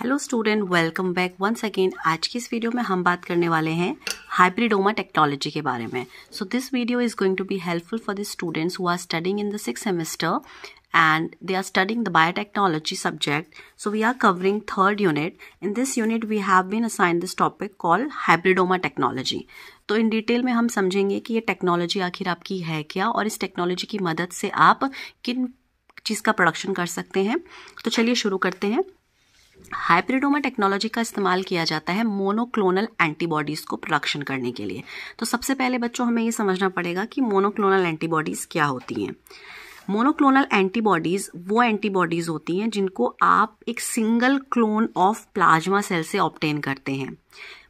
Hello student welcome back once again आज की इस वीडियो में हम बात करने वाले हैं हाइब्रिडोमा टेक्नोलॉजी के बारे में so this video is going to be helpful for the students who are studying in the six semester and they are studying the biotechnology subject so we are covering third unit in this unit we have been assign this topic call hybridoma technology तो in detail में हम समझेंगे कि ये technology आखिर आपकी है क्या और इस टेक्नोलॉजी की मदद से आप किन चीज़ का प्रोडक्शन कर सकते हैं तो चलिए शुरू करते हैं हाइब्रिडोमा टेक्नोलॉजी का इस्तेमाल किया जाता है मोनोक्लोनल एंटीबॉडीज़ को प्रोडक्शन करने के लिए तो सबसे पहले बच्चों हमें ये समझना पड़ेगा कि मोनोक्लोनल एंटीबॉडीज़ क्या होती हैं मोनोक्लोनल एंटीबॉडीज़ वो एंटीबॉडीज़ होती हैं जिनको आप एक single clone of plasma cell से ऑप्टेन करते हैं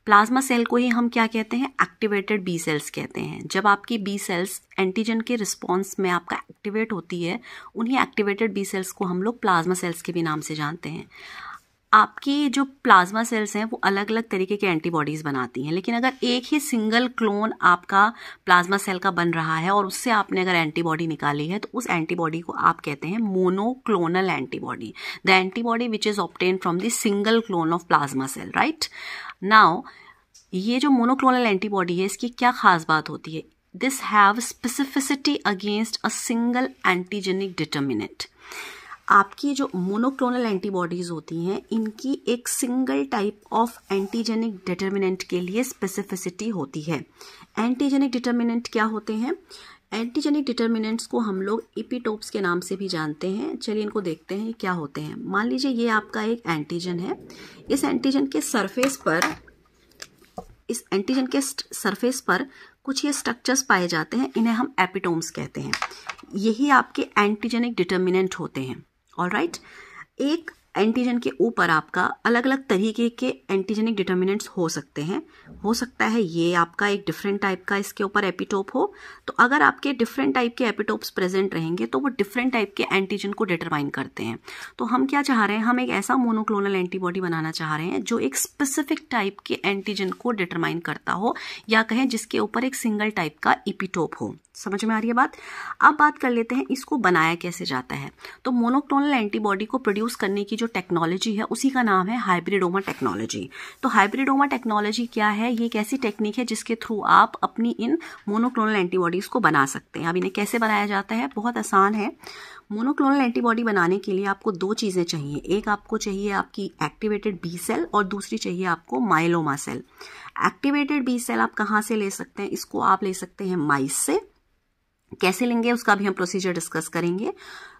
प्लाज्मा सेल को ही हम क्या कहते हैं एक्टिवेटेड बी सेल्स कहते हैं जब आपकी बी सेल्स एंटीजन के रिस्पॉन्स में आपका एक्टिवेट होती है उन्हीं एक्टिवेटेड बी सेल्स को हम लोग प्लाज्मा सेल्स के भी नाम से जानते हैं आपकी जो प्लाज्मा सेल्स हैं वो अलग अलग तरीके के एंटीबॉडीज़ बनाती हैं लेकिन अगर एक ही सिंगल क्लोन आपका प्लाज्मा सेल का बन रहा है और उससे आपने अगर एंटीबॉडी निकाली है तो उस एंटीबॉडी को आप कहते हैं monoclonal antibody the antibody which is obtain from the single clone of plasma cell right now ये जो मोनोक्लोनल एंटीबॉडी है इसकी क्या खास बात होती है this have specificity against a single antigenic determinant आपकी जो मोनोक्लोनल एंटीबॉडीज होती हैं इनकी एक single type of antigenic determinant के लिए स्पेसिफिसिटी होती है एंटीजेनिक डिटर्मिनेंट क्या होते हैं एंटीजेनिक डिटर्मिनेंट्स को हम लोग इपीटोप्स के नाम से भी जानते हैं चलिए इनको देखते हैं क्या होते हैं मान लीजिए ये आपका एक एंटीजन है इस एंटीजन के सरफेस पर इस एंटीजन के सरफेस पर कुछ ये स्ट्रक्चर्स पाए जाते हैं इन्हें हम एपिटोम्स कहते हैं यही आपके एंटीजेनिक डिटर्मिनेंट होते हैं all right ek एंटीजन के ऊपर आपका अलग अलग तरीके के एंटीजेनिक डिटर्मिनेंट्स हो सकते हैं हो सकता है ये आपका एक डिफरेंट टाइप का इसके ऊपर एपिटोप हो तो अगर आपके डिफरेंट टाइप के एपिटोप्स प्रेजेंट रहेंगे तो वो डिफरेंट टाइप के एंटीजन को डिटरमाइन करते हैं तो हम क्या चाह रहे हैं हम एक ऐसा मोनोक्लोनल एंटीबॉडी बनाना चाह रहे हैं जो एक स्पेसिफिक टाइप के एंटीजन को डिटरमाइन करता हो या कहें जिसके ऊपर एक सिंगल टाइप का इपिटोप हो समझ में आ रही है बात अब बात कर लेते हैं इसको बनाया कैसे जाता है तो मोनोक्लोनल एंटीबॉडी को प्रोड्यूस करने की जो टेक्नोलॉजी है उसी का नाम है हाइब्रिडोमा टेक्नोलॉजी तो हाइब्रिडोमा टेक्नोलॉजी क्या है ये एक ऐसी टेक्निक है जिसके थ्रू आप अपनी इन मोनोक्लोनल एंटीबॉडीज को बना सकते हैं अब इन्हें कैसे बनाया जाता है बहुत आसान है मोनोक्लोनल एंटीबॉडी बनाने के लिए आपको दो चीज़ें चाहिए एक आपको चाहिए आपकी एक्टिवेटेड बी सेल और दूसरी चाहिए आपको myeloma cell activated B cell आप कहाँ से ले सकते हैं इसको आप ले सकते हैं माइस से कैसे लेंगे उसका भी हम प्रोसीजर डिस्कस करेंगे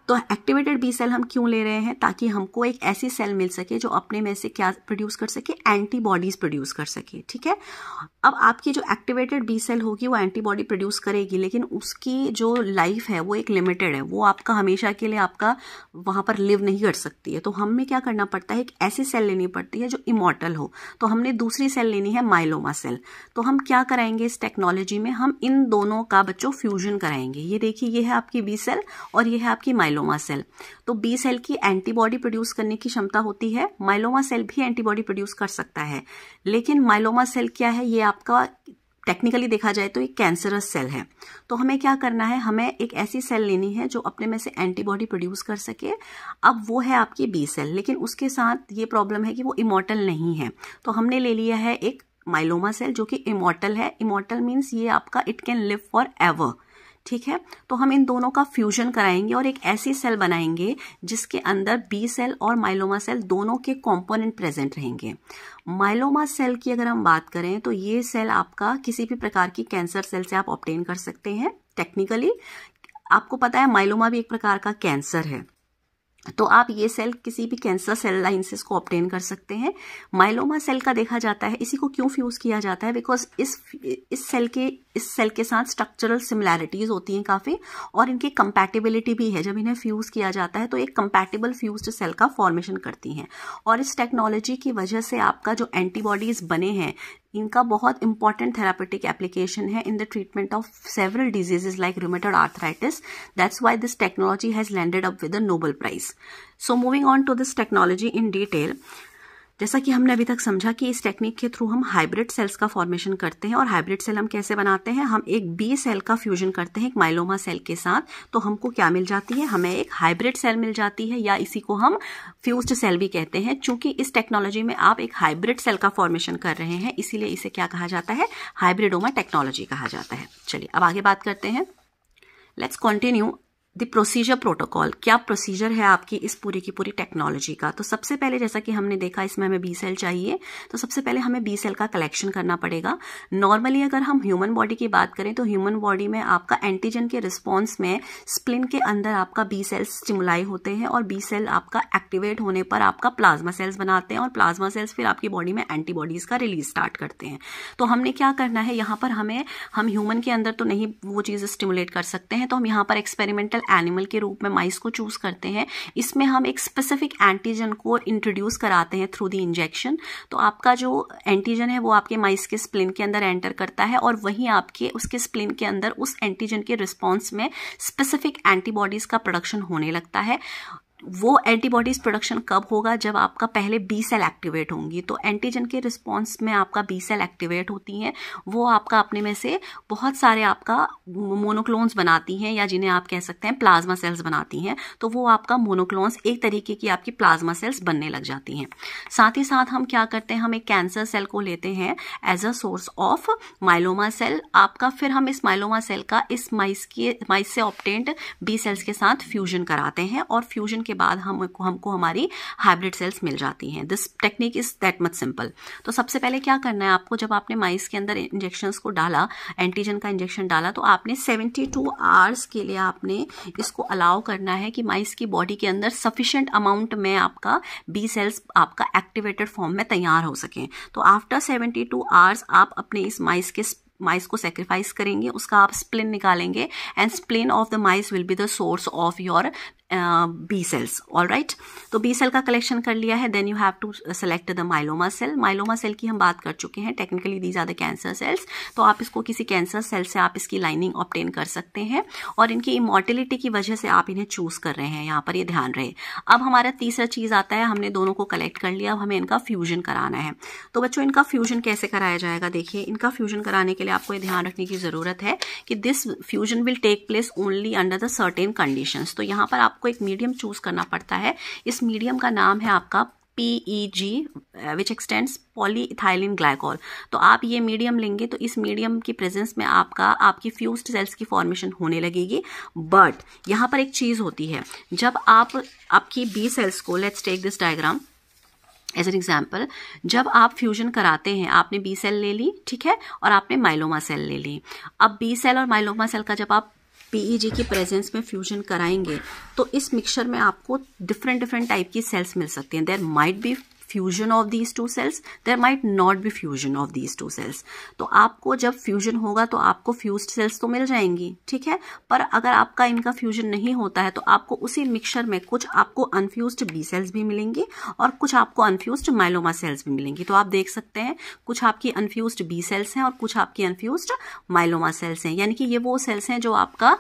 तो एक्टिवेटेड बी सेल हम क्यों ले रहे हैं ताकि हमको एक ऐसी सेल मिल सके जो अपने में से क्या प्रोड्यूस कर सके एंटीबॉडीज प्रोड्यूस कर सके ठीक है अब आपकी जो एक्टिवेटेड बी सेल होगी वो एंटीबॉडी प्रोड्यूस करेगी लेकिन उसकी जो लाइफ है वो एक लिमिटेड है वो आपका हमेशा के लिए आपका वहां पर लिव नहीं कर सकती है तो हमें क्या करना पड़ता है एक ऐसी सेल लेनी पड़ती है जो इमोटल हो तो हमने दूसरी सेल लेनी है माइलोमा सेल तो हम क्या कराएंगे इस टेक्नोलॉजी में हम इन दोनों का बच्चों फ्यूजन कराएंगे ये देखिए ये है आपकी बी सेल और ये है आपकी माइलो माइलोमा सेल तो बी सेल की एंटीबॉडी प्रोड्यूस करने की क्षमता होती है माइलोमा सेल भी एंटीबॉडी प्रोड्यूस कर सकता है लेकिन माइलोमा सेल क्या है ये आपका टेक्निकली देखा जाए तो एक कैंसरस सेल है तो हमें क्या करना है हमें एक ऐसी सेल लेनी है जो अपने में से एंटीबॉडी प्रोड्यूस कर सके अब वो है आपकी बी सेल लेकिन उसके साथ ये प्रॉब्लम है कि वो इमोटल नहीं है तो हमने ले लिया है एक माइलोमा सेल जो कि इमोटल है इमोटल मीन्स ये आपका it can live forever ठीक है तो हम इन दोनों का फ्यूजन कराएंगे और एक ऐसी सेल बनाएंगे जिसके अंदर बी सेल और माइलोमा सेल दोनों के कंपोनेंट प्रेजेंट रहेंगे माइलोमा सेल की अगर हम बात करें तो ये सेल आपका किसी भी प्रकार की कैंसर सेल से आप ऑप्टेन कर सकते हैं टेक्निकली आपको पता है माइलोमा भी एक प्रकार का कैंसर है तो आप ये सेल किसी भी कैंसर सेल लाइन से इसको ऑप्टेन कर सकते हैं माइलोमा सेल का देखा जाता है इसी को क्यों फ्यूज़ किया जाता है बिकॉज इस इस सेल के इस सेल के साथ स्ट्रक्चरल सिमिलैरिटीज़ होती हैं काफ़ी और इनकी कंपैटिबिलिटी भी है जब इन्हें फ्यूज़ किया जाता है तो एक कंपैटिबल फ्यूज सेल का फॉर्मेशन करती हैं और इस टेक्नोलॉजी की वजह से आपका जो एंटीबॉडीज़ बने हैं इनका बहुत इंपॉर्टेंट थेरापेटिक एप्लीकेशन है in the treatment of several diseases like rheumatoid arthritis that's why this technology has landed up with a Nobel prize so moving on to this technology in detail जैसा कि हमने अभी तक समझा कि इस technique के थ्रू हम हाइब्रिड सेल्स का फॉर्मेशन करते हैं और हाइब्रिड सेल हम कैसे बनाते हैं हम एक बी सेल का फ्यूजन करते हैं एक माइलोमा सेल के साथ तो हमको क्या मिल जाती है हमें एक हाइब्रिड सेल मिल जाती है या इसी को हम फ्यूज्ड सेल भी कहते हैं चूंकि इस टेक्नोलॉजी में आप एक हाइब्रिड सेल का फॉर्मेशन कर रहे हैं इसीलिए इसे क्या कहा जाता है हाइब्रिडोमा टेक्नोलॉजी कहा जाता है चलिए अब आगे बात करते हैं let's continue the procedure protocol क्या प्रोसीजर है आपकी इस पूरी की पूरी टेक्नोलॉजी का तो सबसे पहले जैसा कि हमने देखा इसमें हमें बी सेल चाहिए तो सबसे पहले हमें बी सेल का कलेक्शन करना पड़ेगा नॉर्मली अगर हम ह्यूमन बॉडी की बात करें तो ह्यूमन बॉडी में आपका एंटीजन के रिस्पॉन्स में स्प्लिन के अंदर आपका बी सेल्स स्टिमुलाई होते हैं और बी सेल आपका एक्टिवेट होने पर आपका प्लाज्मा सेल्स बनाते हैं और प्लाज्मा सेल्स फिर आपकी बॉडी में एंटीबॉडीज का रिलीज स्टार्ट करते हैं तो हमने क्या करना है यहां पर हमें हम ह्यूमन के अंदर तो नहीं वो चीज़ स्टिमुलेट कर सकते हैं तो हम यहां पर एक्सपेरिमेंटल एक्सपेरिमेंटल एनिमल के रूप में माइस को चूज करते हैं इसमें हम एक स्पेसिफिक एंटीजन को इंट्रोड्यूस कराते हैं थ्रू द इंजेक्शन तो आपका जो एंटीजन है वो आपके माइस के स्प्लिन के अंदर एंटर करता है और वहीं आपके उसके स्प्लिन के अंदर उस एंटीजन के रिस्पॉन्स में स्पेसिफिक एंटीबॉडीज का प्रोडक्शन होने लगता है वो एंटीबॉडीज प्रोडक्शन कब होगा जब आपका पहले बी सेल एक्टिवेट होंगी तो एंटीजन के रिस्पॉन्स में आपका बी सेल एक्टिवेट होती हैं वो आपका अपने में से बहुत सारे आपका मोनोक्लोन्स बनाती हैं या जिन्हें आप कह सकते हैं प्लाज्मा सेल्स बनाती हैं तो वो आपका मोनोक्लोन्स एक तरीके की आपकी प्लाज्मा सेल्स बनने लग जाती हैं साथ ही साथ हम क्या करते हैं हम एक कैंसर सेल को लेते हैं as a source of myeloma cell आपका फिर हम इस माइलोमा सेल का इस माइस के माइस से ऑप्टेंट बी सेल्स के साथ फ्यूजन कराते हैं और फ्यूजन के बाद हम हमको हमारी हाइब्रिड सेल्स मिल जाती हैं this technique is that much simple तो सबसे पहले क्या करना है आपको जब आपने माइस के अंदर इंजेक्शन को डाला एंटीजन का इंजेक्शन डाला तो आपने सेवेंटी टू आवर्स के लिए आपने इसको अलाउ करना है कि माइस की बॉडी के अंदर सफिशेंट अमाउंट में आपका बी सेल्स आपका एक्टिवेटेड फॉर्म में तैयार हो सके तो आफ्टर 72 टू आवर्स आप अपने इस माइस के माइस को सेक्रीफाइस करेंगे उसका आप स्प्लिन निकालेंगे and spleen of the mice will be the source of your B cells all right तो बी सेल का कलेक्शन कर लिया है then you have to select the myeloma cell myeloma cell की हम बात कर चुके हैं technically these are the cancer cells तो आप इसको किसी कैंसर सेल से आप इसकी लाइनिंग ऑप्टेन कर सकते हैं और इनकी इमोर्टिलिटी की वजह से आप इन्हें चूज कर रहे हैं यहाँ पर ये ध्यान रहे अब हमारा तीसरा चीज आता है हमने दोनों को कलेक्ट कर लिया अब हमें इनका फ्यूजन कराना है तो बच्चों इनका फ्यूजन कैसे कराया जाएगा देखिए इनका फ्यूजन कराने के लिए आपको ये ध्यान रखने की जरूरत है कि this fusion will take place only under the certain condition तो यहाँ पर आप आपको एक मीडियम चूज़ करना पड़ता है इस मीडियम का नाम है आपका P E G which extends polyethylene glycol तो आप ये मीडियम लेंगे तो इस मीडियम की प्रेजेंस में आपका आपकी फ्यूज सेल्स की फॉर्मेशन होने लगेगी बट यहाँ पर एक चीज़ होती है जब आप आपकी बी सेल्स को let's take this diagram as an example जब आप फ्यूजन कराते हैं आपने बी सेल ले ली ठीक है और आपने माइलोमा सेल ले ली अब बी सेल और माइलोमा सेल का जब आप पीईजी e की प्रेजेंस में फ्यूजन कराएंगे तो इस मिक्सचर में आपको डिफरेंट डिफरेंट टाइप की सेल्स मिल सकती हैं there might be fusion of these two cells there might not be fusion of these two cells तो आपको जब फ्यूजन होगा तो आपको फ्यूज सेल्स तो मिल जाएंगी ठीक है पर अगर आपका इनका फ्यूजन नहीं होता है तो आपको उसी मिक्सचर में कुछ आपको अनफ्यूज बी सेल्स भी मिलेंगी और कुछ आपको अनफ्यूज माइलोमा सेल्स भी मिलेंगी तो आप देख सकते हैं कुछ आपकी अनफ्यूज बी सेल्स हैं और कुछ आपकी अनफ्यूज माइलोमा सेल्स हैं यानी कि ये वो सेल्स हैं जो आपका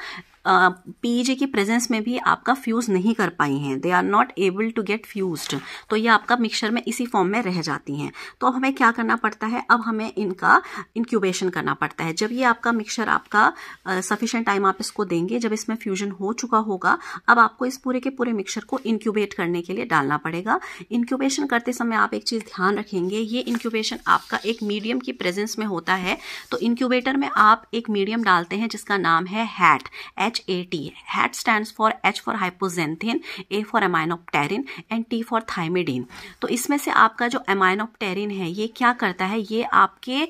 पीजे e की प्रेजेंस में भी आपका फ्यूज़ नहीं कर पाई हैं they are not able to get fuse तो ये आपका मिक्सचर में इसी फॉर्म में रह जाती हैं तो अब हमें क्या करना पड़ता है अब हमें इनका इंक्यूबेशन करना पड़ता है जब ये आपका मिक्सचर आपका सफिशेंट टाइम आप इसको देंगे जब इसमें फ्यूजन हो चुका होगा अब आपको इस पूरे के पूरे मिक्सचर को इंक्यूबेट करने के लिए डालना पड़ेगा इंक्यूबेशन करते समय आप एक चीज़ ध्यान रखेंगे ये इंक्यूबेशन आपका एक मीडियम की प्रेजेंस में होता है तो इंक्यूबेटर में आप एक मीडियम डालते हैं जिसका नाम है HAT H A HAT. HAT stands for H for hypoxanthin, A for aminopterin and T for thymidine तो इसमें से आपका जो एमाइनोप्टेरिन है ये क्या करता है ये आपके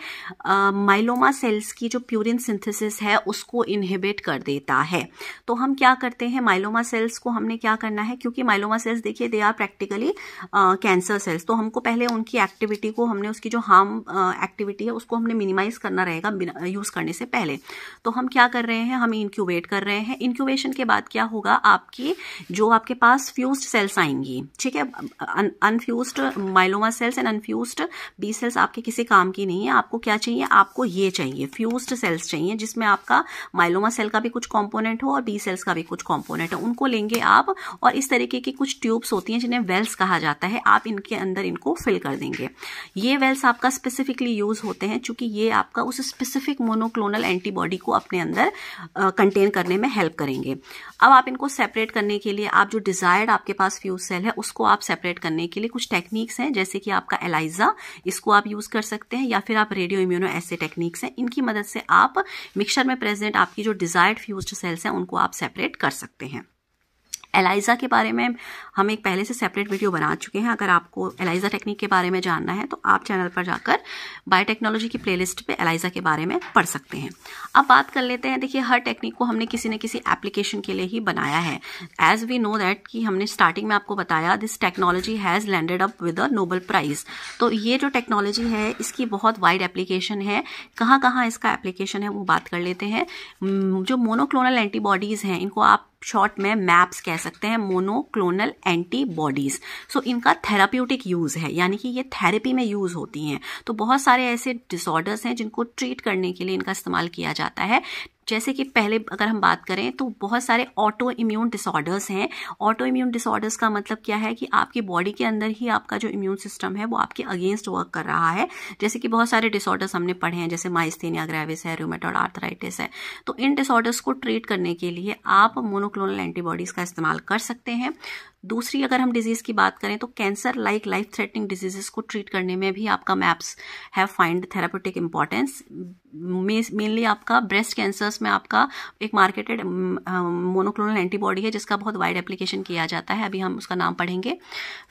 माइलोमा सेल्स की जो प्यूरिन सिंथेसिस है उसको इनहिबिट कर देता है तो हम क्या करते हैं माइलोमा सेल्स को हमने क्या करना है क्योंकि माइलोमा सेल्स देखिए they are practically cancer cells तो हमको पहले उनकी एक्टिविटी को हमने उसकी जो हार्म एक्टिविटी है उसको हमने मिनिमाइज करना रहेगा यूज़ करने से पहले तो हम क्या कर रहे हैं हम इनक्यूबेट कर रहे हैं इंक्यूबेशन के बाद क्या होगा आपके जो आपके पास फ्यूज सेल्स आएंगी ठीक है unfuse myeloma cells and unfuse B cells आपके किसी काम की नहीं है आपको क्या चाहिए आपको ये चाहिए फ्यूज सेल्स चाहिए जिसमें आपका माइलोमा सेल का भी कुछ कॉम्पोनेंट हो और बी सेल्स का भी कुछ कॉम्पोनेंट हो उनको लेंगे आप और इस तरीके की कुछ ट्यूब्स होती हैं जिन्हें वेल्स कहा जाता है आप इनके अंदर इनको फिल कर देंगे ये वेल्स आपका स्पेसिफिकली यूज होते हैं चूंकि ये आपका उस स्पेसिफिक मोनोक्लोनल एंटीबॉडी को अपने अंदर कंटेन करने में हेल्प करेंगे अब आप इनको सेपरेट करने के लिए आप जो डिजायर्ड आपके पास फ्यूज सेल है उसको आप सेपरेट करने के लिए कुछ टेक्निक्स हैं जैसे कि आपका एलाइजा इसको आप यूज कर सकते हैं या फिर आप रेडियो इम्यूनो ऐसे टेक्निक्स हैं इनकी मदद से आप मिक्सचर में प्रेजेंट आपकी जो डिजायर्ड फ्यूज सेल्स हैं उनको आप सेपरेट कर सकते हैं एलाइजा के बारे में हम एक पहले से सेपरेट वीडियो बना चुके हैं अगर आपको एलाइजा टेक्निक के बारे में जानना है तो आप चैनल पर जाकर बायोटेक्नोलॉजी की प्लेलिस्ट पे एलाइजा के बारे में पढ़ सकते हैं अब बात कर लेते हैं देखिए हर टेक्निक को हमने किसी न किसी एप्लीकेशन के लिए ही बनाया है एज वी नो दैट कि हमने स्टार्टिंग में आपको बताया this technology has landed up with a Nobel prize तो ये जो टेक्नोलॉजी है इसकी बहुत वाइड एप्लीकेशन है कहाँ कहाँ इसका एप्लीकेशन है वो बात कर लेते हैं जो मोनोक्लोनल एंटीबॉडीज़ हैं इनको आप शॉर्ट में मैप्स कह सकते हैं मोनोक्लोनल एंटीबॉडीज सो इनका थेराप्यूटिक यूज है यानी कि ये थेरेपी में यूज होती हैं तो बहुत सारे ऐसे डिसऑर्डर्स हैं जिनको ट्रीट करने के लिए इनका इस्तेमाल किया जाता है जैसे कि पहले अगर हम बात करें तो बहुत सारे ऑटो इम्यून डिसऑर्डर्स हैं ऑटो इम्यून डिसऑर्डर्स का मतलब क्या है कि आपकी बॉडी के अंदर ही आपका जो इम्यून सिस्टम है वो आपके अगेंस्ट वर्क कर रहा है जैसे कि बहुत सारे डिसऑर्डर्स हमने पढ़े हैं जैसे माइस्थेनिया ग्रेविस है रूमेटॉड आर्थराइटिस है तो इन डिसऑर्डर्स को ट्रीट करने के लिए आप मोनोक्लोनल एंटीबॉडीज़ का इस्तेमाल कर सकते हैं दूसरी अगर हम डिजीज़ की बात करें तो cancer like life threatening diseases को ट्रीट करने में भी आपका mabs have find therapeutic importance mainly आपका ब्रेस्ट कैंसर्स में आपका एक मार्केटेड मोनोक्लोनल एंटीबॉडी है जिसका बहुत वाइड एप्लीकेशन किया जाता है अभी हम उसका नाम पढ़ेंगे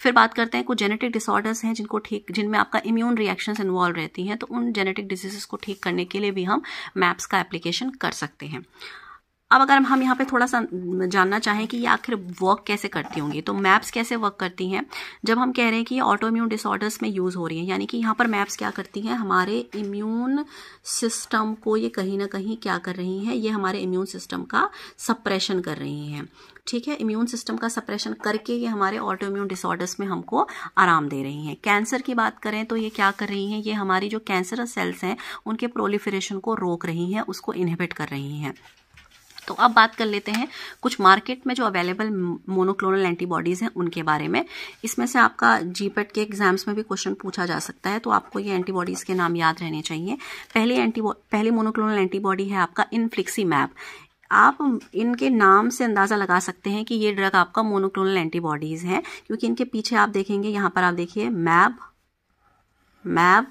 फिर बात करते हैं कुछ जेनेटिक डिसऑर्डर्स हैं जिनको ठीक जिनमें आपका इम्यून रिएक्शन इन्वॉल्व रहती हैं तो उन जेनेटिक डिजीजेस को ठीक करने के लिए भी हम मैप्स का एप्लीकेशन कर सकते हैं अब अगर हम यहाँ पे थोड़ा सा जानना चाहें कि ये आखिर वर्क कैसे करती होंगी तो मैप्स कैसे वर्क करती हैं जब हम कह रहे हैं कि ये ऑटो इम्यून डिसऑर्डर्स में यूज़ हो रही हैं यानी कि यहाँ पर मैप्स क्या करती हैं हमारे इम्यून सिस्टम को ये कहीं ना कहीं क्या कर रही हैं ये हमारे इम्यून सिस्टम का सप्रेशन कर रही हैं ठीक है इम्यून सिस्टम का सप्रेशन करके ये हमारे ऑटो इम्यून डिसऑर्डर्स में हमको आराम दे रही हैं कैंसर की बात करें तो ये क्या कर रही हैं ये हमारी जो कैंसर सेल्स हैं उनके प्रोलिफरेशन को रोक रही हैं उसको इनहिबिट कर रही हैं तो अब बात कर लेते हैं कुछ मार्केट में जो अवेलेबल मोनोक्लोनल एंटीबॉडीज़ हैं उनके बारे में इसमें से आपका जीपेट e के एग्जाम्स में भी क्वेश्चन पूछा जा सकता है तो आपको ये एंटीबॉडीज़ के नाम याद रहने चाहिए पहली एंटीबॉ पहली मोनोक्लोनल एंटीबॉडी है आपका इनफ्लिक्सी मैप आप इनके नाम से अंदाज़ा लगा सकते हैं कि ये ड्रग आपका मोनोक्लोनल एंटीबॉडीज़ हैं क्योंकि इनके पीछे आप देखेंगे यहाँ पर आप देखिए mab mab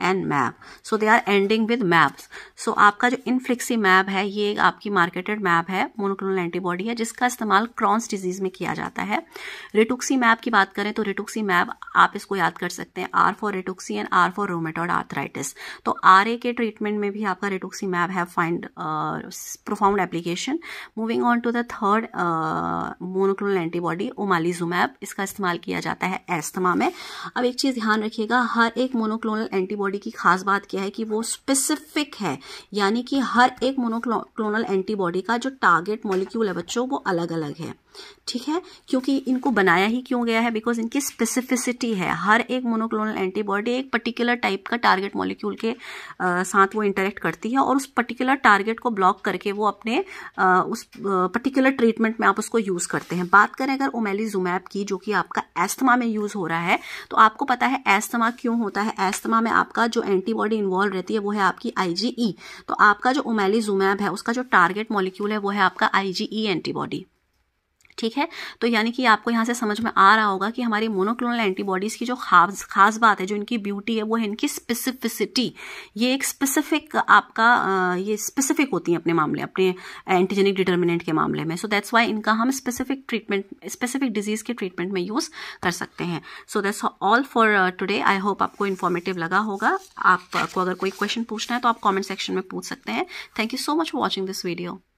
and mab so they are ending with mabs सो आपका जो इनफ्लिक्सी मैप है ये एक आपकी मार्केटेड मैप है मोनोक्लोनल एंटीबॉडी है जिसका इस्तेमाल क्रॉन्स डिजीज में किया जाता है रिटुक्सी मैप की बात करें तो रिटुक्सी मैप आप इसको याद कर सकते हैं R for rituximab and R for rheumatoid arthritis तो आर ए के ट्रीटमेंट में भी आपका रिटुक्सी मैप है find profound application moving on to the third monoclonal antibody mab इसका इस्तेमाल किया जाता है एस्थमा में अब एक चीज़ ध्यान रखिएगा हर एक मोनोक्लोनल एंटीबॉडी एंटीबॉडी की खास बात क्या है कि वो स्पेसिफिक है यानी कि हर एक मोनोक्लोनल एंटीबॉडी का जो टारगेट मॉलिक्यूल है बच्चों वो अलग अलग है ठीक है क्योंकि इनको बनाया ही क्यों गया है बिकॉज इनकी स्पेसिफिसिटी है हर एक मोनोक्लोनल एंटीबॉडी एक पर्टिकुलर टाइप का टारगेट मॉलिक्यूल के आ, साथ वो इंटरेक्ट करती है और उस पर्टिकुलर टारगेट को ब्लॉक करके वो अपने आ, उस पर्टिकुलर ट्रीटमेंट में आप उसको यूज़ करते हैं बात करें अगर ओमेलिजुमैब की जो कि आपका एस्थमा में यूज़ हो रहा है तो आपको पता है एस्थमा क्यों होता है एस्थमा में आपका जो एंटीबॉडी इन्वॉल्व रहती है वो है आपकी आईजीई e। तो आपका जो ओमेलिजुमैब है उसका जो टारगेट मॉलिक्यूल है वो है आपका आईजीई एंटीबॉडी ठीक है तो यानी कि आपको यहाँ से समझ में आ रहा होगा कि हमारी मोनोक्लोनल एंटीबॉडीज़ की जो खास खास बात है जो इनकी ब्यूटी है वो है इनकी स्पेसिफिसिटी ये एक स्पेसिफिक आपका ये स्पेसिफिक होती है अपने मामले अपने एंटीजेनिक डिटर्मिनेंट के मामले में सो दैट्स वाई इनका हम स्पेसिफिक ट्रीटमेंट स्पेसिफिक डिजीज़ के ट्रीटमेंट में यूज़ कर सकते हैं so that's all for today I hope आपको इन्फॉर्मेटिव लगा होगा आपको अगर कोई क्वेश्चन पूछना है तो आप कॉमेंट सेक्शन में पूछ सकते हैं thank you so much for watching this video